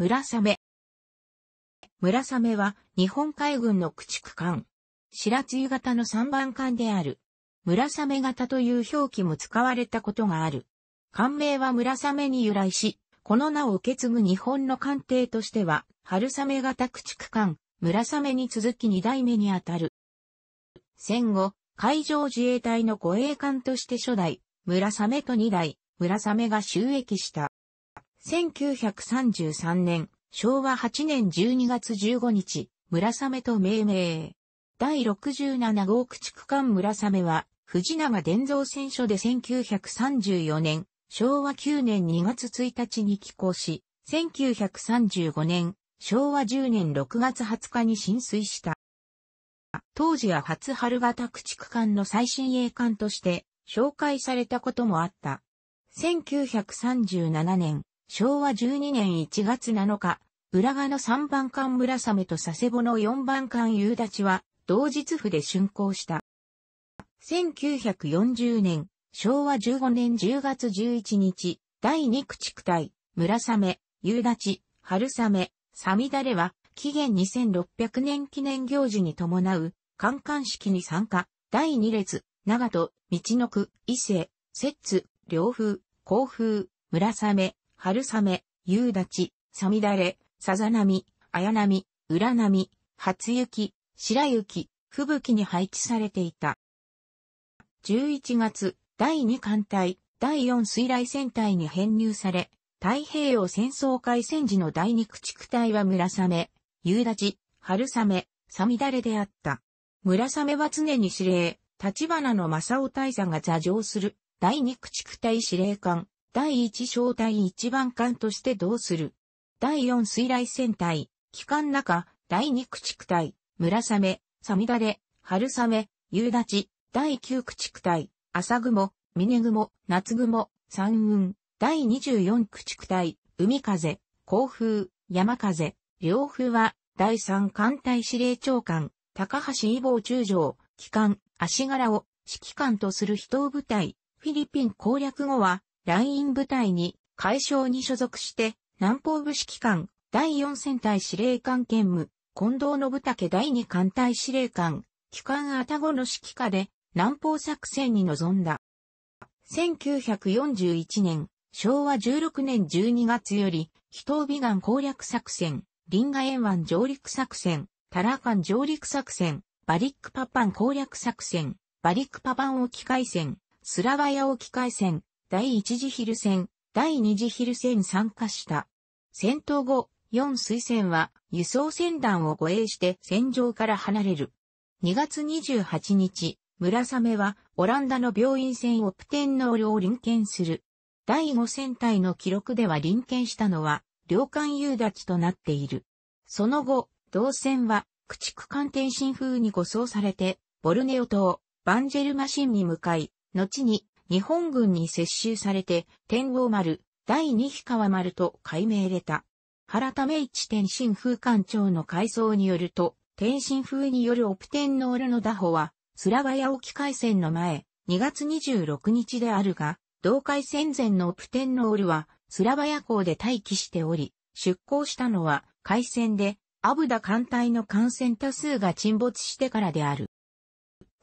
村雨。村雨は日本海軍の駆逐艦。白露型の3番艦である。村雨型という表記も使われたことがある。艦名は村雨に由来し、この名を受け継ぐ日本の艦艇としては、春雨型駆逐艦、村雨に続き2代目にあたる。戦後、海上自衛隊の護衛艦として初代、村雨と2代、村雨が収益した。1933年、昭和8年12月15日、村雨と命名。第67号駆逐艦村雨は、藤永伝蔵戦書で1934年、昭和9年2月1日に寄港し、1935年、昭和10年6月20日に浸水した。当時は初春型駆逐艦の最新鋭艦として紹介されたこともあった。1937年、昭和12年1月7日、浦賀の3番艦村雨と佐世保の4番艦夕立は、同日府で竣工した。1940年、昭和15年10月11日、第2駆逐隊、村雨、夕立、春雨、サミダレは、紀元2600年記念行事に伴う、観艦式に参加、第2列、長戸、道の区、伊勢、摂津、両風、甲風、村雨、春雨、夕立、さみだれ、さざ波、綾波、裏波、初雪、白雪、吹雪に配置されていた。11月、第2艦隊、第4水雷戦隊に編入され、太平洋戦争開戦時の第2駆逐隊は村雨、夕立、春雨、さみだれであった。村雨は常に司令、立花の正雄大佐が座上する、第2駆逐隊司令官、第一小隊一番艦として同する。第四水雷戦隊、機関中、第二駆逐隊、村雨、さみだれ、春雨、夕立、第九駆逐隊、朝雲、峰雲、夏雲、山雲、第24駆逐隊、海風、甲風、山風、両風は、第3艦隊司令長官、高橋伊坊中将、機関、足柄を指揮官とする人を部隊、フィリピン攻略後は、ライン部隊に、海将に所属して、南方部指揮官、第4戦隊司令官兼務、近藤信武第2艦隊司令官、機関あたごの指揮下で、南方作戦に臨んだ。1941年、昭和16年12月より、非東美岸攻略作戦、リンガ沿湾上陸作戦、タラカン上陸作戦、バリックパパン攻略作戦、バリックパパン沖海戦、スラバヤ沖海戦、第一次ヒル戦、第二次ヒル戦参加した。戦闘後、4水戦は輸送船団を護衛して戦場から離れる。2月28日、村雨はオランダの病院船オプテンノールを臨検する。第5戦隊の記録では臨検したのは、領艦夕立となっている。その後、同船は駆逐艦天津風に護送されて、ボルネオ島、バンジェルマシンに向かい、後に日本軍に接収されて、天王丸、第二日川丸と改名れた。原為一天津風館長の改装によると、天津風によるオプテンノールの打歩は、スラバヤ沖海戦の前、2月26日であるが、同海戦前のオプテンノールは、スラバヤ港で待機しており、出港したのは、海戦で、アブダ艦隊の艦船多数が沈没してからである。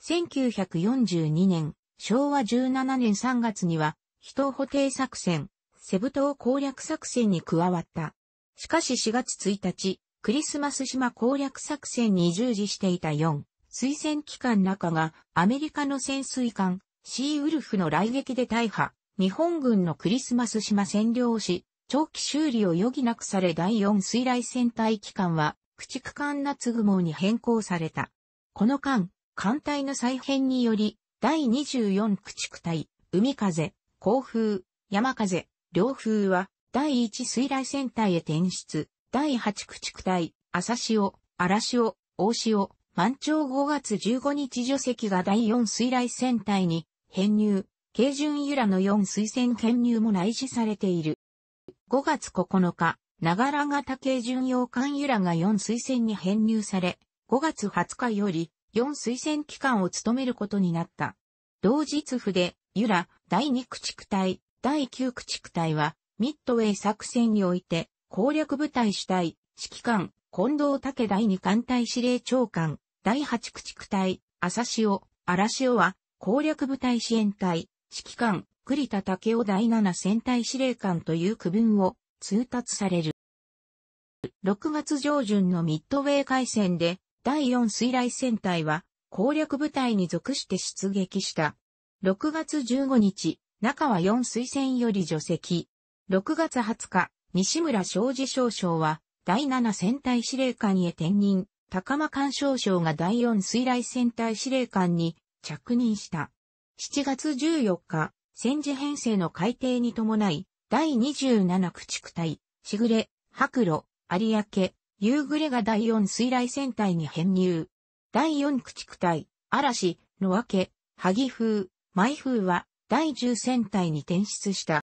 1942年、昭和17年3月には、人補定作戦、セブ島攻略作戦に加わった。しかし4月1日、クリスマス島攻略作戦に従事していた4、推薦機関中がアメリカの潜水艦、シーウルフの来撃で大破、日本軍のクリスマス島占領し、長期修理を余儀なくされ第4水雷戦隊機関は、駆逐艦夏雲に変更された。この間、艦隊の再編により、第24駆逐隊、海風、航風、山風、両風は、第1水雷戦隊へ転出、第8駆逐隊、朝潮、荒潮、大潮、満潮5月15日除籍が第4水雷戦隊に編入、軽巡由良の4水戦編入も内示されている。5月9日、長良型軽巡洋艦由良が4水戦に編入され、5月20日より4推薦機関を務めることになった。同日府で、ユラ、第2駆逐隊、第9駆逐隊は、ミッドウェー作戦において、攻略部隊主体、指揮官、近藤武第2艦隊司令長官、第8駆逐隊、朝潮、荒潮は、攻略部隊支援隊、指揮官、栗田武雄第7戦隊司令官という区分を通達される。6月上旬のミッドウェー海戦で、第4水雷戦隊は攻略部隊に属して出撃した。6月15日、中は4水戦より除籍。6月20日、西村昭治少将は第7戦隊司令官へ転任、高間干少将が第4水雷戦隊司令官に着任した。7月14日、戦時編成の改定に伴い、第27駆逐隊、しぐれ、白露、有明、夕暮れが第四水雷戦隊に編入。第四駆逐隊、嵐、の分け、萩風、舞風は、第十戦隊に転出した。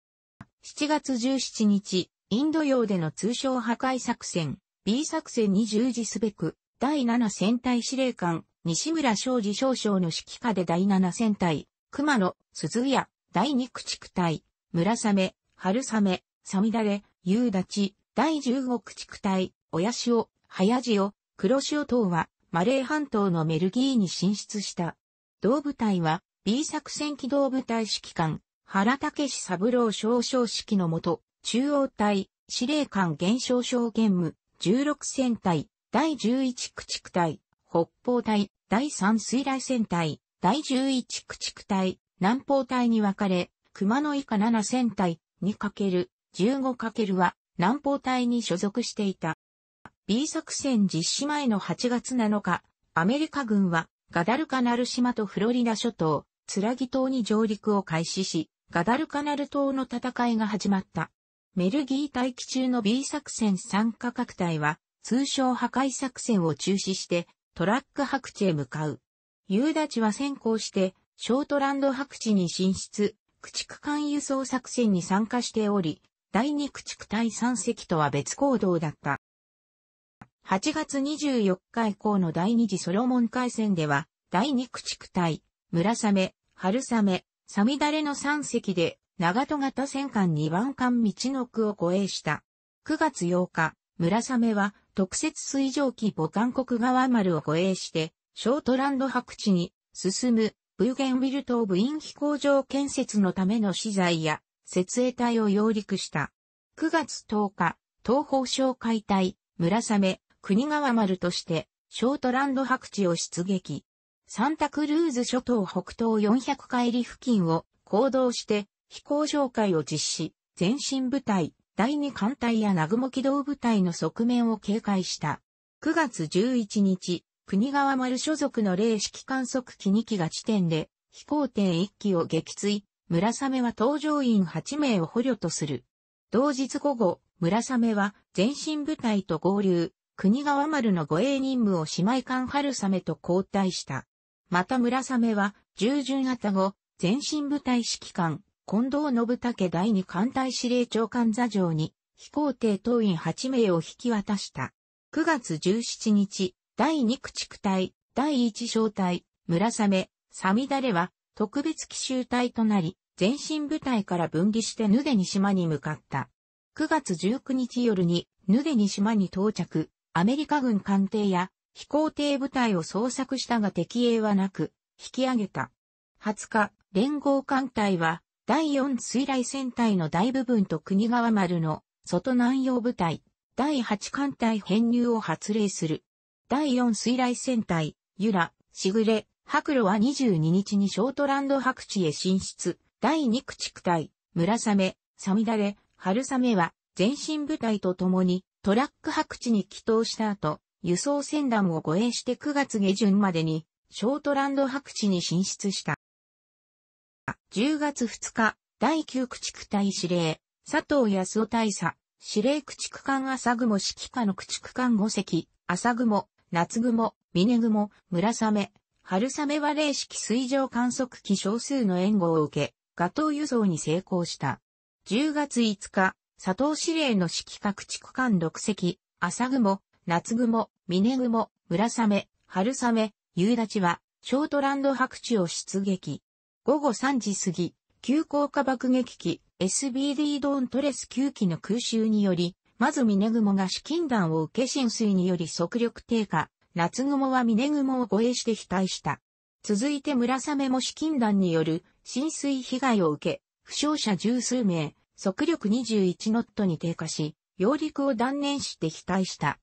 7月17日、インド洋での通称破壊作戦、B 作戦に従事すべく、第七戦隊司令官、西村昌司少将の指揮下で第七戦隊、熊野、鈴屋、第二駆逐隊、村雨、春雨、さみだれ、夕立、第十五駆逐隊、親潮、早潮、黒潮等はマレー半島のメルギーに進出した。同部隊は B 作戦機動部隊指揮官、原武史三郎少将指揮のもと、中央隊、司令官減少将兼務、16戦隊、第11駆逐隊、北方隊、第3水雷戦隊、第11駆逐隊、南方隊に分かれ、熊野以下7戦隊 2×15× は南方隊に所属していた。B 作戦実施前の8月7日、アメリカ軍はガダルカナル島とフロリダ諸島、ツラギ島に上陸を開始し、ガダルカナル島の戦いが始まった。メルギー待機中の B 作戦参加各隊は、通称破壊作戦を中止して、トラック白地へ向かう。ユーダは先行して、ショートランド白地に進出、駆逐艦輸送作戦に参加しており、第二駆逐隊3隻とは別行動だった。8月24日以降の第二次ソロモン海戦では、第二駆逐隊、村雨、春雨、サミダレの3隻で、長戸型戦艦2番艦道の区を護衛した。9月8日、村雨は特設水気ボ母ン。国側丸を護衛して、ショートランド白地に進むブーゲンウィル島部員飛行場建設のための資材や設営隊を揚陸した。9月10日、東方省戒隊、村雨、国川丸として、ショートランド白地を出撃。サンタクルーズ諸島北東400海里付近を行動して飛行紹介を実施、前進部隊、第2艦隊や南雲機動部隊の側面を警戒した。9月11日、国川丸所属の霊式観測機2機が地点で飛行艇1機を撃墜、村雨は搭乗員8名を捕虜とする。同日午後、村雨は前進部隊と合流、国川丸の護衛任務を姉妹艦春雨と交代した。また村雨は、従順型後、前進部隊指揮官、近藤信武第二艦隊司令長官座長に、飛行艇党員8名を引き渡した。9月17日、第二駆逐隊、第一小隊、村雨、サミダレは、特別奇襲隊となり、前進部隊から分離してヌデニ島に向かった。9月19日夜に、ヌデニ島に到着、アメリカ軍艦艇や飛行艇部隊を捜索したが敵影はなく、引き上げた。20日、連合艦隊は、第4水雷戦隊の大部分と国川丸の外南洋部隊、第8艦隊編入を発令する。第4水雷戦隊、ユラ、しぐれ、白露は22日にショートランド白地へ進出。第2駆逐隊、村雨、サミダレ、春雨は前進部隊と共にトラック白地に帰投した後、輸送船団を護衛して9月下旬までに、ショートランド白地に進出した。10月2日、第9駆逐隊司令、佐藤康夫大佐、司令駆逐艦朝雲指揮下の駆逐艦5隻、朝雲、夏雲、峰雲、村雨、春雨は霊式水上観測機少数の援護を受け、画頭輸送に成功した。10月5日、佐藤司令の指揮各地区間6隻、朝雲、夏雲、峰雲、村雨、春雨、夕立は、ショートランド白地を出撃。午後3時過ぎ、急降下爆撃機、SBD ドーントレス9機の空襲により、まず峰雲が資金弾を受け浸水により速力低下、夏雲は峰雲を護衛して被災した。続いて村雨も資金弾による浸水被害を受け、負傷者十数名、速力21ノットに低下し、揚陸を断念して飛退した。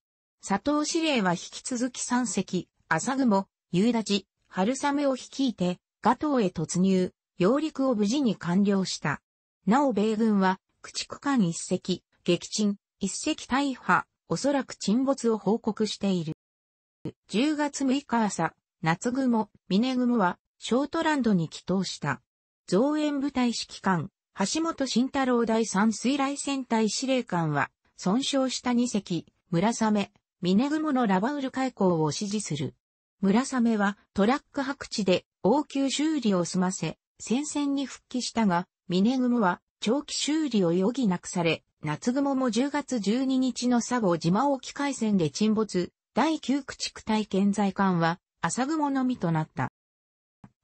佐藤司令は引き続き三隻、朝雲、夕立、春雨を率いて、ガトーへ突入、揚陸を無事に完了した。なお米軍は、駆逐艦一隻、撃沈、一隻大破、おそらく沈没を報告している。10月6日朝、夏雲、峰雲は、ショートランドに帰投した。増援部隊指揮官、橋本慎太郎第三水雷戦隊司令官は、損傷した二隻、村雨、峰雲のラバウル開港を指示する。村雨はトラック白地で応急修理を済ませ、戦線に復帰したが、峰雲は長期修理を余儀なくされ、夏雲も10月12日の佐合島沖海戦で沈没、第九駆逐隊建材艦は、朝雲のみとなった。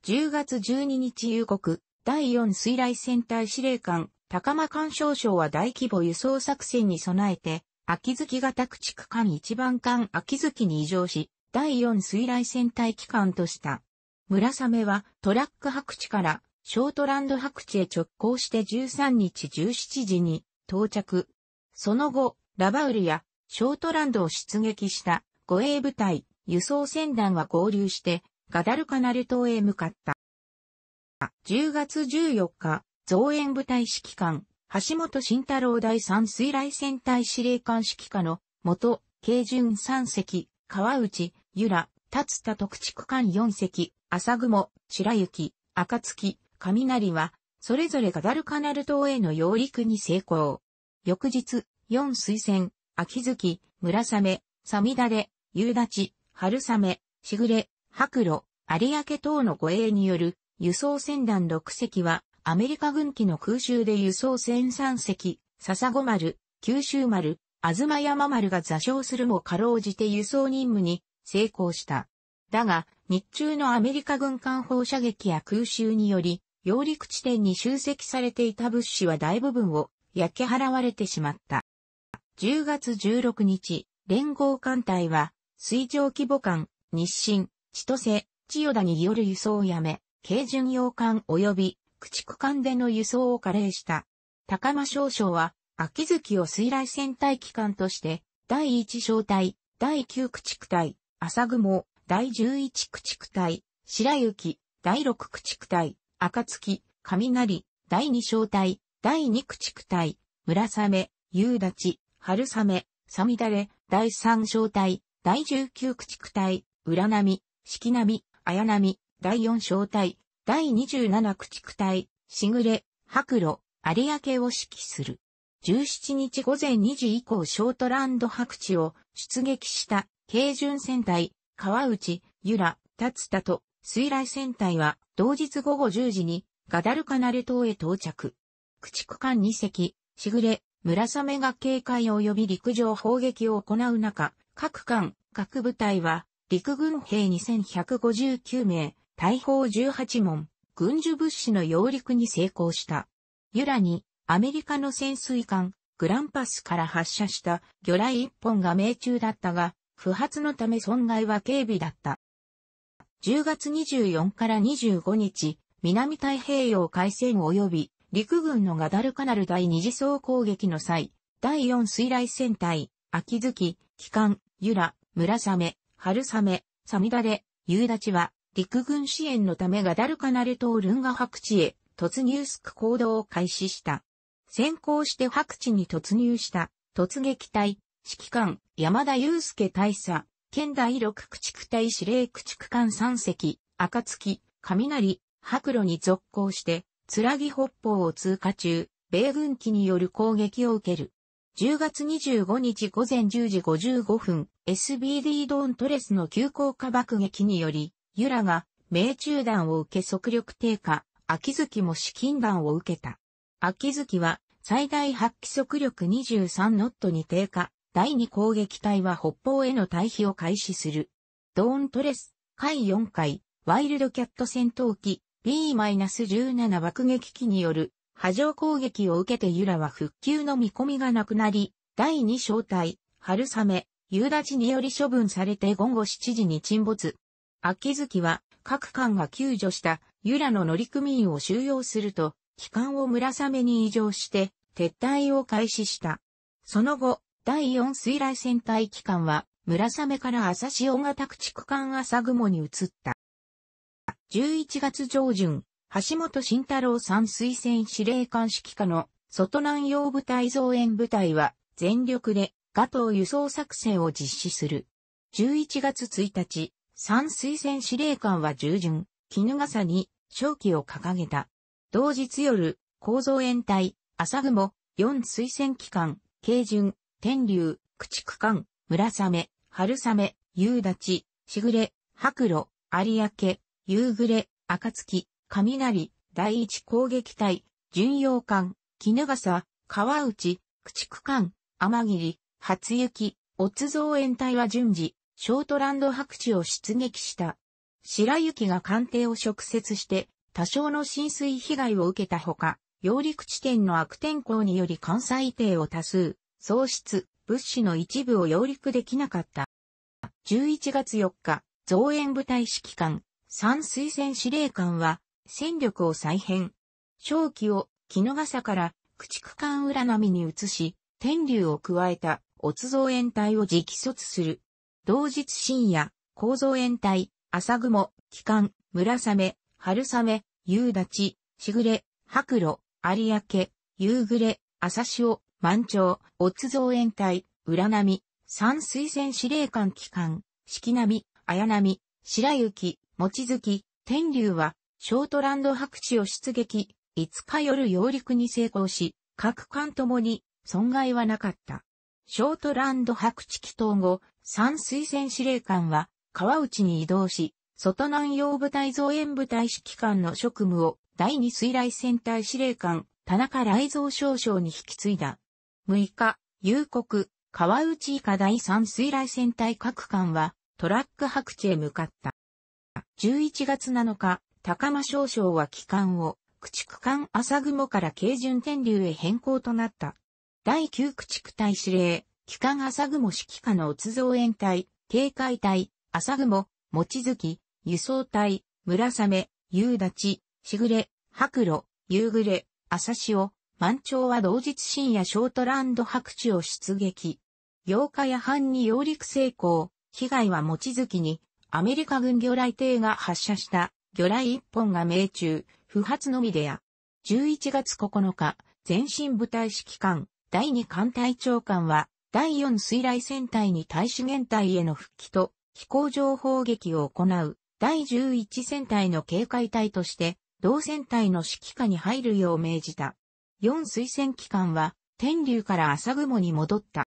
10月12日夕刻、第4水雷戦隊司令官、高間干渉省は大規模輸送作戦に備えて、秋月型駆逐艦一番艦秋月に移乗し、第4水雷戦隊機関とした。村雨はトラック白地からショートランド白地へ直行して13日17時に到着。その後、ラバウルやショートランドを出撃した護衛部隊輸送船団は合流してガダルカナル島へ向かった。10月14日、増援部隊指揮官、橋本慎太郎第三水雷戦隊司令官指揮下の、元、慶巡三隻、川内、由良、立田特区官四隻、朝雲、白雪、暁、雷は、それぞれガダルカナル島への揚陸に成功。翌日、四水戦、秋月、村雨、サミダレ、夕立、春雨、しぐれ、白露、有明等の護衛による輸送船団6隻は、アメリカ軍機の空襲で輸送船3隻、笹子丸、九州丸、東山丸が座礁するもかろうじて輸送任務に成功した。だが、日中のアメリカ軍艦砲射撃や空襲により、揚陸地点に集積されていた物資は大部分を焼け払われてしまった。10月16日、連合艦隊は、水上規模艦、日清、千歳、千代田による輸送をやめ、軽巡洋艦及び駆逐艦での輸送を加齢した。高間少将は、秋月を水雷戦隊機関として、第1小隊、第9駆逐隊、朝雲、第11駆逐隊、白雪、第6駆逐隊、暁、雷、第2小隊、第2駆逐隊、村雨、夕立、春雨、さみだれ、第3小隊、第19駆逐隊、浦波、四季波、綾波、第4小隊、第27駆逐隊、しぐれ、白露、有明を指揮する。17日午前2時以降ショートランド白地を出撃した軽巡戦隊、川内、由良、達田と水雷戦隊は同日午後10時にガダルカナル島へ到着。駆逐艦2隻、しぐれ、村雨が警戒及び陸上砲撃を行う中、各艦、各部隊は陸軍兵2159名、大砲18門、軍需物資の揚陸に成功した。ユラに、アメリカの潜水艦、グランパスから発射した魚雷1本が命中だったが、不発のため損害は軽微だった。10月24から25日、南太平洋海戦及び陸軍のガダルカナル第二次総攻撃の際、第四水雷戦隊、秋月、機関、ユラ、村雨、春雨、サミダレ、夕立は、陸軍支援のためガダルカナル島ルンガ白地へ突入すく行動を開始した。先行して白地に突入した突撃隊、指揮官山田祐介大佐、県第六駆逐隊司令駆逐艦三隻、暁、雷、白露に続行して、貫北方を通過中、米軍機による攻撃を受ける。10月25日午前10時55分、SBD ドーントレスの急降下爆撃により、由良が命中弾を受け速力低下、秋月も資金弾を受けた。秋月は最大発揮速力23ノットに低下、第2攻撃隊は北方への退避を開始する。ドーントレス、海4回、ワイルドキャット戦闘機 B-17 爆撃機による波状攻撃を受けてユラは復旧の見込みがなくなり、第2小隊、春雨、夕立により処分されて午後7時に沈没。秋月は各艦が救助した由良の乗組員を収容すると、機関を村雨に移乗して撤退を開始した。その後、第四水雷戦隊機関は村雨から朝潮型駆逐艦朝雲に移った。11月上旬、橋本慎太郎三水戦司令官指揮下の外南洋部隊増援部隊は全力でガトー輸送作戦を実施する。11月1日、三水戦司令官は従順、絹笠に正機を掲げた。同日夜、構造延隊、朝雲、四水戦機関、慶順、天竜、駆逐艦、村雨、春雨、夕立、しぐれ、白露、有明、夕暮れ、暁、雷、第一攻撃隊、巡洋艦、絹笠、川内、駆逐艦、天霧、初雪、乙ッ造園隊は順次、ショートランド白地を出撃した。白雪が艦艇を直接して、多少の浸水被害を受けたほか、揚陸地点の悪天候により関西艇を多数、喪失、物資の一部を揚陸できなかった。11月4日、増援部隊指揮官、三水戦司令官は、戦力を再編。正気を、木の笠から、駆逐艦裏波に移し、天竜を加えた、乙増援隊を直卒する。同日深夜、構造延体、朝雲、機関、村雨、春雨、夕立、しぐれ、白露、有明、夕暮れ、朝潮、満潮、乙ツ造延体、浦波、山水仙司令官機関、四季波、綾波、白雪、望月、天竜は、ショートランド白地を出撃、5日夜揚陸に成功し、各艦ともに損害はなかった。ショートランド白地祈祷後、三水戦司令官は川内に移動し、外南洋部隊増援部隊指揮官の職務を第二水雷戦隊司令官田中雷蔵少将に引き継いだ。6日、夕刻、川内以下第三水雷戦隊各官はトラック白地へ向かった。11月7日、高間少将は機関を駆逐艦朝雲から軽巡天竜へ変更となった。第9駆逐隊司令、機関朝雲指揮下の乙造園隊、警戒隊、朝雲、望月、輸送隊、村雨、夕立、しぐれ、白露、夕暮れ、朝潮、満潮は同日深夜ショートランド白地を出撃。8日夜半に揚陸成功、被害は望月に、アメリカ軍魚雷艇が発射した魚雷1本が命中、不発のみでや。11月9日、前進部隊指揮官、第2艦隊長官は、第4水雷戦隊に対資源隊への復帰と飛行場砲撃を行う第11戦隊の警戒隊として同戦隊の指揮下に入るよう命じた。4水戦機関は天竜から朝雲に戻った。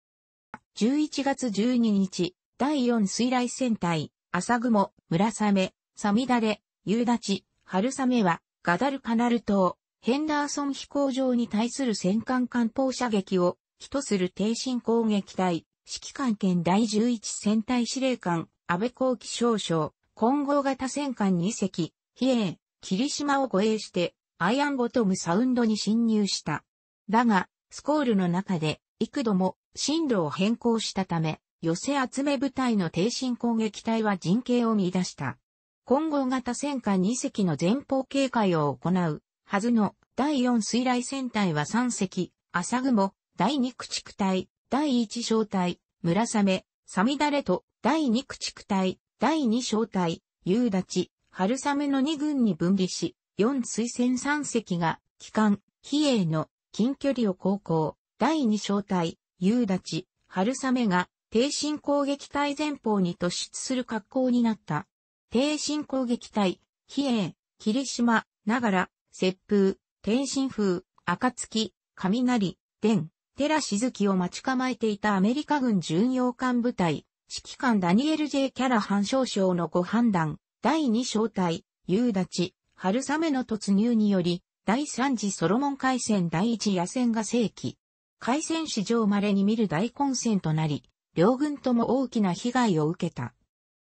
11月12日、第4水雷戦隊、朝雲、村雨、サミダレ、夕立、春雨は、ガダルカナル島、ヘンダーソン飛行場に対する戦艦艦砲射撃を一する低進攻撃隊、指揮官兼第11戦隊司令官、安倍光輝少将、混合型戦艦2隻、比叡、霧島を護衛して、アイアンボトムサウンドに侵入した。だが、スコールの中で、幾度も進路を変更したため、寄せ集め部隊の低進攻撃隊は陣形を見出した。混合型戦艦2隻の前方警戒を行うはずの第4水雷戦隊は3隻、朝雲、第二駆逐隊、第一小隊、村雨、サミダレと、第二駆逐隊、第二小隊、夕立、春雨の二軍に分離し、四推薦三隻が、機関、比叡の近距離を航行、第二小隊、夕立、春雨が、低進攻撃隊前方に突出する格好になった。低進攻撃隊、比叡、霧島、ながら、雪風、天津風、暁、雷、電、寺静木を待ち構えていたアメリカ軍巡洋艦部隊、指揮官ダニエル・ジェイキャラハン少将のご判断、第2小隊、夕立、春雨の突入により、第3次ソロモン海戦第1野戦が正規。海戦史上稀に見る大混戦となり、両軍とも大きな被害を受けた。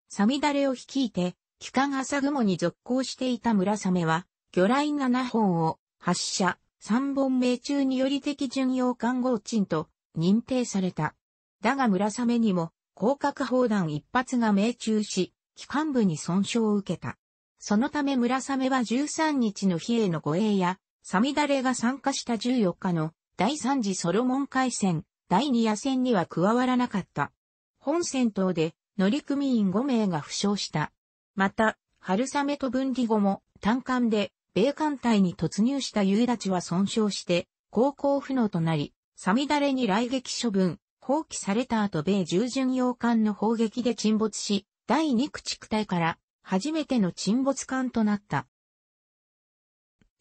サミダレを率いて、機関朝雲に続行していた村雨は、魚雷7本を発射、三本命中により敵巡洋艦合鎮と認定された。だが村雨にも広角砲弾一発が命中し、機関部に損傷を受けた。そのため村雨は13日の比叡の護衛や、サミダレが参加した14日の第3次ソロモン海戦、第2夜戦には加わらなかった。本戦闘で乗組員5名が負傷した。また、春雨と分離後も単艦で米艦隊に突入した夕立は損傷して、航行不能となり、サミダレに来撃処分、放棄された後米従巡洋艦の砲撃で沈没し、第2駆逐隊から初めての沈没艦となった。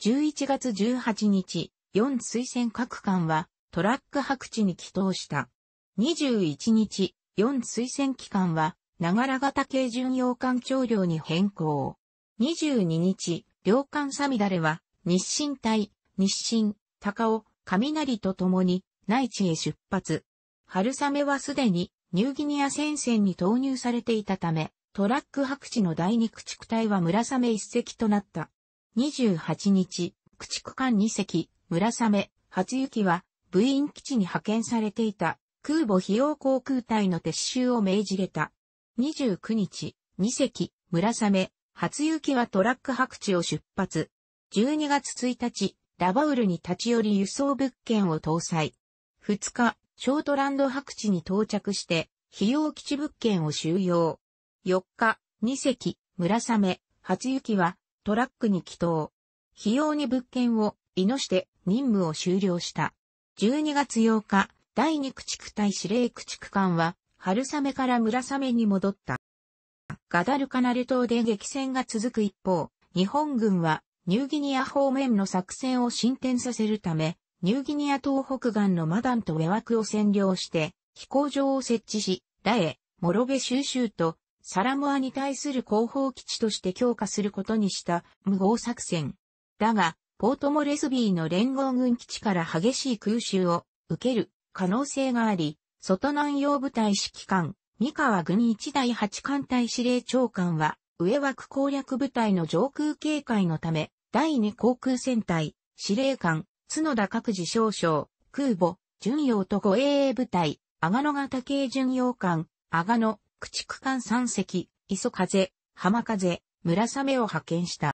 11月18日、4推薦各艦はトラック白地に帰投した。21日、4推薦機関は、長良型軽巡洋艦長領に変更。22日、洋寛サミダレは、日清隊、日清、高尾、雷と共に、内地へ出発。春雨はすでに、ニューギニア戦線に投入されていたため、トラック白地の第二駆逐隊は村雨一隻となった。28日、駆逐艦二隻、村雨、初雪は、部員基地に派遣されていた、空母費用航空隊の撤収を命じれた。29日、二隻、村雨、初雪はトラック白地を出発。12月1日、ラバウルに立ち寄り輸送物件を搭載。2日、ショートランド白地に到着して、費用基地物件を収容。4日、2隻、村雨、初雪はトラックに帰投。費用に物件を、いのして任務を終了した。12月8日、第2駆逐隊司令駆逐艦は、春雨から村雨に戻った。ガダルカナル島で激戦が続く一方、日本軍はニューギニア方面の作戦を進展させるため、ニューギニア東北岸のマダンとウェワクを占領して、飛行場を設置し、ラエ、モロベ収集とサラモアに対する後方基地として強化することにした無謀作戦。だが、ポートモレスビーの連合軍基地から激しい空襲を受ける可能性があり、外南洋部隊指揮官、三河軍一大八艦隊司令長官は、上枠攻略部隊の上空警戒のため、第二航空戦隊、司令官、角田各自少将、空母、巡洋と護衛部隊、阿賀野型系巡洋艦、阿賀野、駆逐艦三隻、磯風、浜風、村雨を派遣した。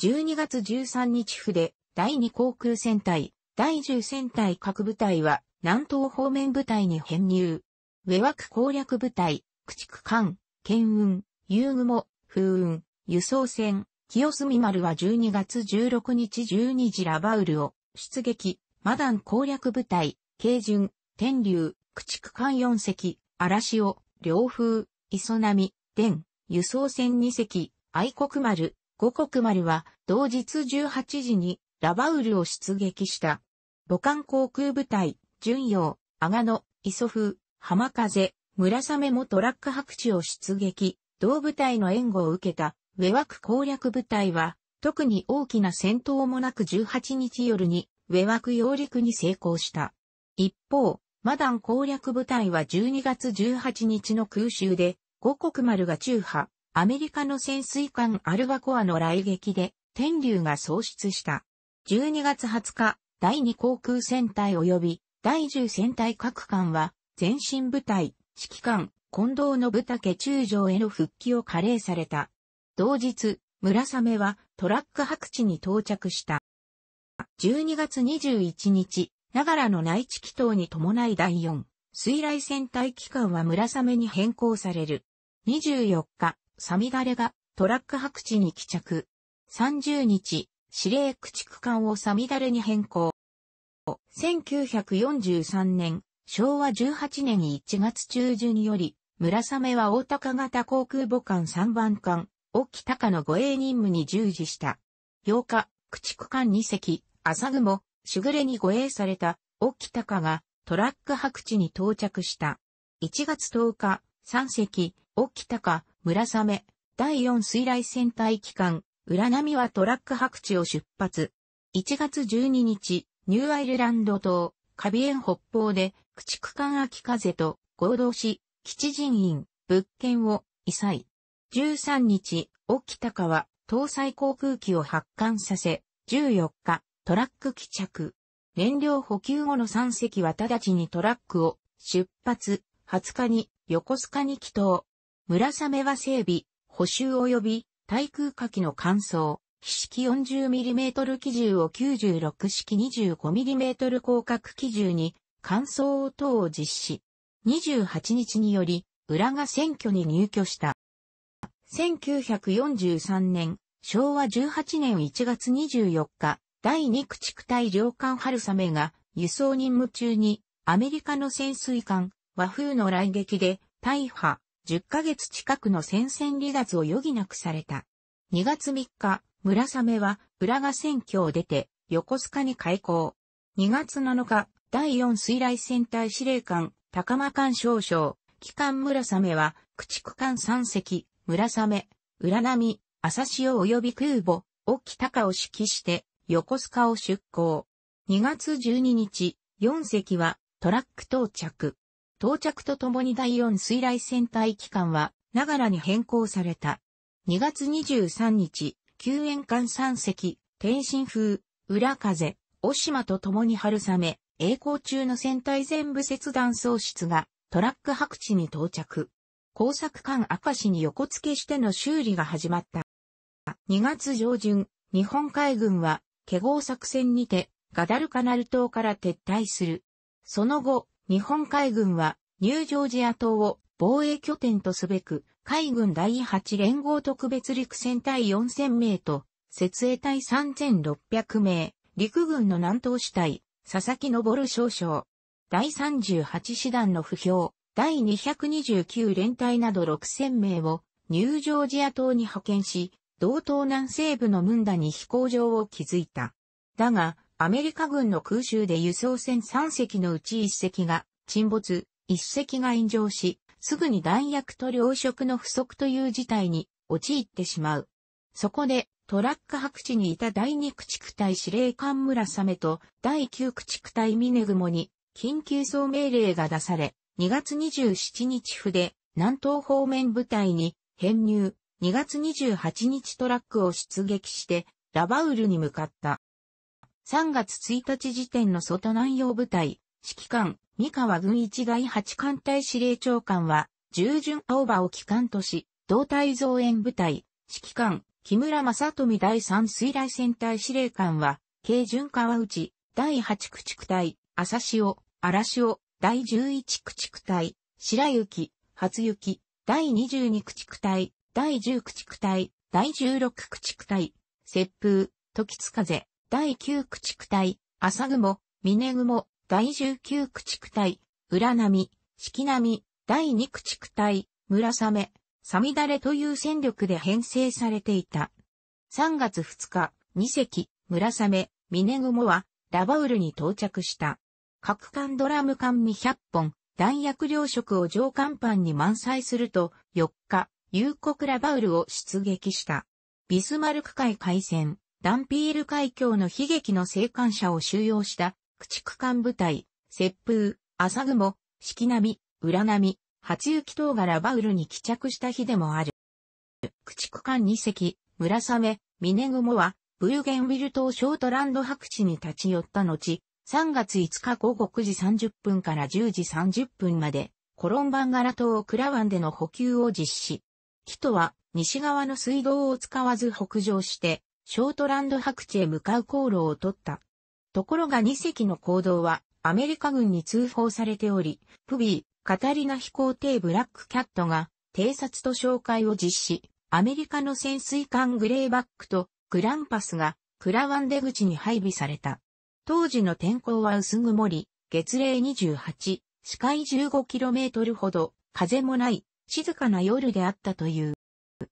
12月13日府で、第二航空戦隊、第十戦隊各部隊は、南東方面部隊に編入。上枠攻略部隊、駆逐艦、剣運、遊具も、風雲、輸送船、清澄丸は12月16日12時ラバウルを出撃、マダン攻略部隊、軽巡、天竜、駆逐艦4隻、嵐を、両風、磯波、伝、輸送船2隻、愛国丸、五国丸は同日18時にラバウルを出撃した。母艦航空部隊、巡洋、阿賀野、磯風、浜風、村雨もトラック白地を出撃、同部隊の援護を受けた、上枠攻略部隊は、特に大きな戦闘もなく18日夜に、上枠揚陸に成功した。一方、マダン攻略部隊は12月18日の空襲で、五国丸が中波、アメリカの潜水艦アルバコアの来撃で、天竜が喪失した。12月20日、第2航空戦隊及び第10戦隊各艦は、前身部隊、指揮官、近藤信武中将への復帰を加齢された。同日、村雨はトラック白地に到着した。12月21日、長良の内地祈祷に伴い第4、水雷戦隊機関は村雨に変更される。24日、サミダレがトラック白地に帰着。30日、指令駆逐艦をサミダレに変更。1943年、昭和18年1月中旬より、村雨は大高型航空母艦3番艦、沖高の護衛任務に従事した。8日、駆逐艦2隻、朝雲、しぐれに護衛された、沖高が、トラック白地に到着した。1月10日、3隻、沖高、村雨、第4水雷戦隊機関、浦波はトラック白地を出発。1月12日、ニューアイルランド島、カビエン北方で、駆逐艦秋風と合同し、基地人員、物件を、遺災。13日、沖高は、搭載航空機を発艦させ、14日、トラック帰着。燃料補給後の3隻は直ちにトラックを出発、20日に横須賀に帰島。村雨は整備、補修及び対空火器の乾燥、式 40mm 機銃を96式 25mm 広角機銃に、乾装等を実施。28日により、浦賀選挙に入居した。1943年、昭和18年1月24日、第2駆逐隊上官春雨が輸送任務中にアメリカの潜水艦和風の来撃で大破10ヶ月近くの戦線離脱を余儀なくされた。2月3日、村雨は、浦賀選挙を出て、横須賀に開港。2月7日、第4水雷戦隊司令官、高間艦少将、機関村雨は、駆逐艦3隻、村雨、浦波、朝潮及び空母、沖高を指揮して、横須賀を出港。2月12日、4隻は、トラック到着。到着とともに第4水雷戦隊機関は、ながらに変更された。2月23日、救援艦3隻、天津風、裏風、オ島と共に春雨、栄光中の船体全部切断喪失がトラック白地に到着。工作艦赤市に横付けしての修理が始まった。2月上旬、日本海軍は、華合作戦にて、ガダルカナル島から撤退する。その後、日本海軍は、ニュージョージア島を防衛拠点とすべく、海軍第8連合特別陸戦隊4000名と、設営隊3600名、陸軍の南東主隊、佐々木昇少将、第38師団の不評、第229連隊など6000名を、ニュージョージア島に派遣し、同島南西部のムンダに飛行場を築いた。だが、アメリカ軍の空襲で輸送船3隻のうち1隻が沈没、1隻が炎上し、すぐに弾薬と糧食の不足という事態に陥ってしまう。そこで、トラック白地にいた第二駆逐隊司令官村雨と第九駆逐隊峰雲に緊急送命令が出され、2月27日府で南東方面部隊に編入、2月28日トラックを出撃して、ラバウルに向かった。3月1日時点の外南洋部隊、指揮官、三河軍一第八艦隊司令長官は、従順青葉を機関とし、胴体増援部隊、指揮官、木村正富第三水雷戦隊司令官は、軽巡川内、第八駆逐隊、朝潮、荒潮、第十一駆逐隊、白雪、初雪、第二十二駆逐隊、第十駆逐隊、第十六駆逐隊、雪風、時津風、第九駆逐隊、朝雲、峰雲、第19駆逐隊、浦波、四季波、第2駆逐隊、村雨、サミダレという戦力で編成されていた。3月2日、2隻、村雨、峰雲は、ラバウルに到着した。各艦ドラム缶に100本、弾薬量食を上艦パに満載すると、4日、夕刻ラバウルを出撃した。ビスマルク海海戦、ダンピール海峡の悲劇の生還者を収容した駆逐艦部隊、雪風、朝雲、四季波、裏波、初雪等がラバウルに帰着した日でもある。駆逐艦2隻、村雨、峰雲は、ブーゲンウィル島ショートランド白地に立ち寄った後、3月5日午後9時30分から10時30分まで、コロンバンガラ島クラワンでの補給を実施。人は、西側の水道を使わず北上して、ショートランド白地へ向かう航路を取った。ところが2隻の行動はアメリカ軍に通報されており、プビー、カタリナ飛行艇ブラックキャットが偵察と紹介を実施、アメリカの潜水艦グレーバックとグランパスがクラワン出口に配備された。当時の天候は薄曇り、月齢28、視界 15km ほど、風もない、静かな夜であったという。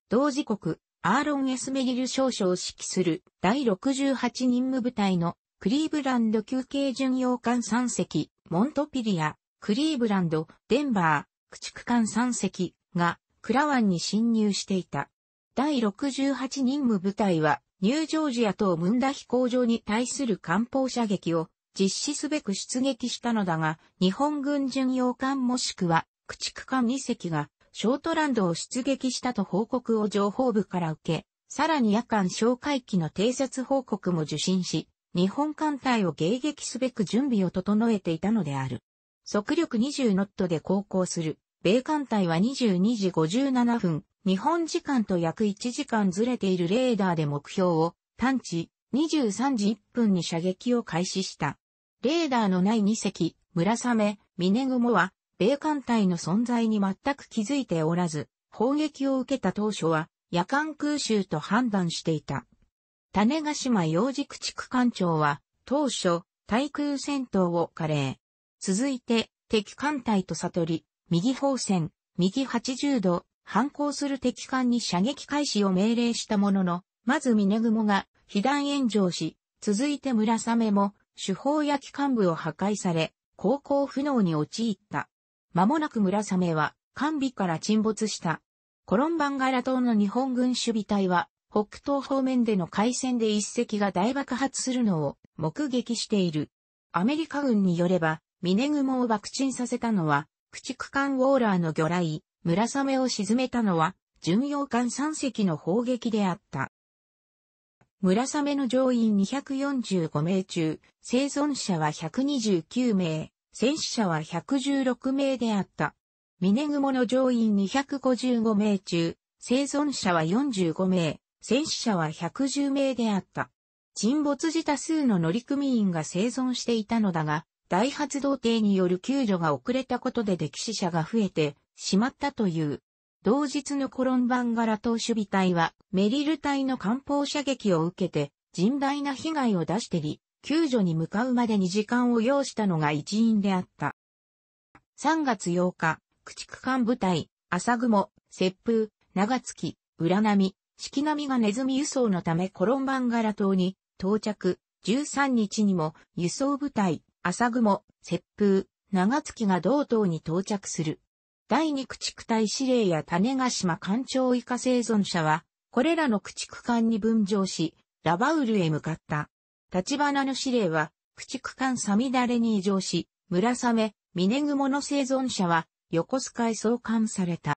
同時刻、アーロン・エスメギル少将を指揮する第68任務部隊のクリーブランド休憩巡洋艦3隻、モントピリア、クリーブランド、デンバー、駆逐艦3隻がクラワンに侵入していた。第68任務部隊はニュージョージア等ムンダ飛行場に対する艦砲射撃を実施すべく出撃したのだが、日本軍巡洋艦もしくは駆逐艦2隻がショートランドを出撃したと報告を情報部から受け、さらに夜間哨戒機の偵察報告も受信し、日本艦隊を迎撃すべく準備を整えていたのである。速力20ノットで航行する、米艦隊は22時57分、日本時間と約1時間ずれているレーダーで目標を探知、23時1分に射撃を開始した。レーダーのない2隻、村雨、峰雲は、米艦隊の存在に全く気づいておらず、砲撃を受けた当初は、夜間空襲と判断していた。種ヶ島洋軸地区艦長は、当初、対空戦闘を加齢。続いて、敵艦隊と悟り、右方線、右80度、反抗する敵艦に射撃開始を命令したものの、まず峰雲が、被弾炎上し、続いて村雨も、手法や機関部を破壊され、航行不能に陥った。間もなく村雨は、艦尾から沈没した。コロンバンガラ島の日本軍守備隊は、北東方面での海戦で一隻が大爆発するのを目撃している。アメリカ軍によれば、ミネグモを爆沈させたのは、駆逐艦ウォーラーの魚雷、村雨を沈めたのは、巡洋艦3隻の砲撃であった。村雨の乗員245名中、生存者は129名、戦死者は116名であった。ミネグモの乗員255名中、生存者は45名、戦死者は110名であった。沈没時多数の乗組員が生存していたのだが、大発動艇による救助が遅れたことで溺死者が増えてしまったという。同日のコロンバンガラ島守備隊は、メリル隊の艦砲射撃を受けて、甚大な被害を出してり、救助に向かうまでに時間を要したのが一因であった。3月8日、駆逐艦部隊、朝雲、雪風、長月、浦波、四季並みがネズミ輸送のためコロンバンガラ島に到着、13日にも輸送部隊、朝雲、雪風、長月が同島に到着する。第二駆逐隊司令や種ヶ島艦長以下生存者は、これらの駆逐艦に分乗し、ラバウルへ向かった。立花の司令は、駆逐艦サミダレに異常し、村雨、峰雲の生存者は、横須賀へ送還された。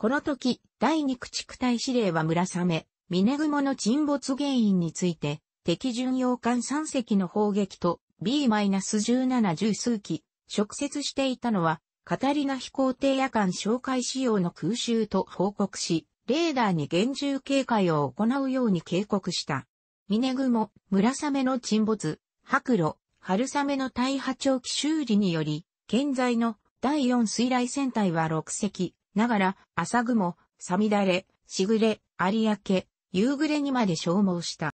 この時、第二駆逐隊司令は村雨、峰雲の沈没原因について、敵巡洋艦3隻の砲撃と B-17 十数機、直接していたのは、カタリナ飛行艇夜間哨戒仕様の空襲と報告し、レーダーに厳重警戒を行うように警告した。峰雲、村雨の沈没、白露、春雨の大破長期修理により、現在の第4水雷戦隊は6隻、ながら、朝雲、さみだれ、しぐれ、有明、夕暮れにまで消耗した。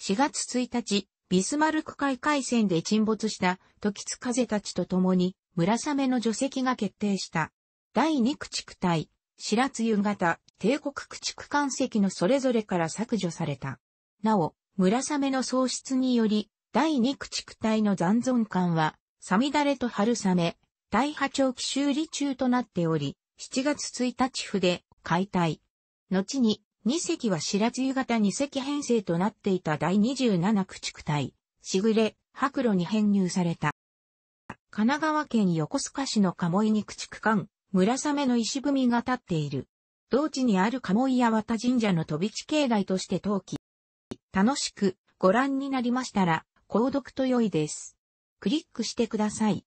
4月1日、ビスマルク海海戦で沈没した時津風たちと共に、村雨の除籍が決定した。第2駆逐隊、白津夕方、帝国駆逐艦籍のそれぞれから削除された。なお、村雨の喪失により、第2駆逐隊の残存艦は、サミダレと春雨、大波長期修理中となっており、7月1日府で解体。後に2隻は白露型2隻編成となっていた第27駆逐隊、しぐれ、白露に編入された。神奈川県横須賀市の鴨居に駆逐艦、村雨の石踏みが立っている。同地にある鴨居八幡神社の飛び地境内として登記。楽しくご覧になりましたら、購読と良いです。クリックしてください。